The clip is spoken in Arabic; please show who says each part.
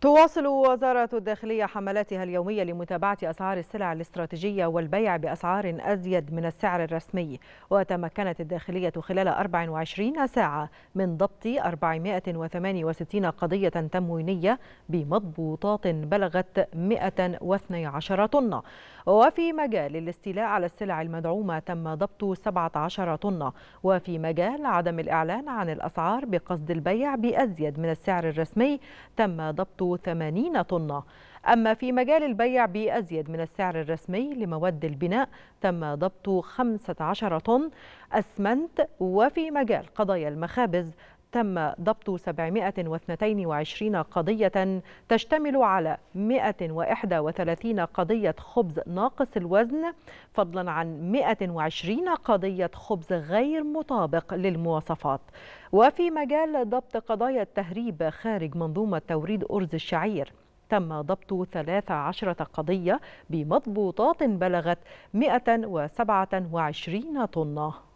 Speaker 1: تواصل وزارة الداخلية حملاتها اليومية لمتابعة أسعار السلع الاستراتيجية والبيع بأسعار أزيد من السعر الرسمي وتمكنت الداخلية خلال 24 ساعة من ضبط 468 قضية تموينية بمضبوطات بلغت 112 طن وفي مجال الاستيلاء على السلع المدعومة تم ضبط 17 طن وفي مجال عدم الإعلان عن الأسعار بقصد البيع بأزيد من السعر الرسمي تم ضبط 80 طنة أما في مجال البيع بأزيد من السعر الرسمي لمواد البناء تم ضبط 15 طن أسمنت وفي مجال قضايا المخابز تم ضبط 722 قضية تشتمل على 131 قضية خبز ناقص الوزن فضلا عن 120 قضية خبز غير مطابق للمواصفات وفي مجال ضبط قضايا التهريب خارج منظومة توريد أرز الشعير تم ضبط 13 قضية بمضبوطات بلغت 127 طنه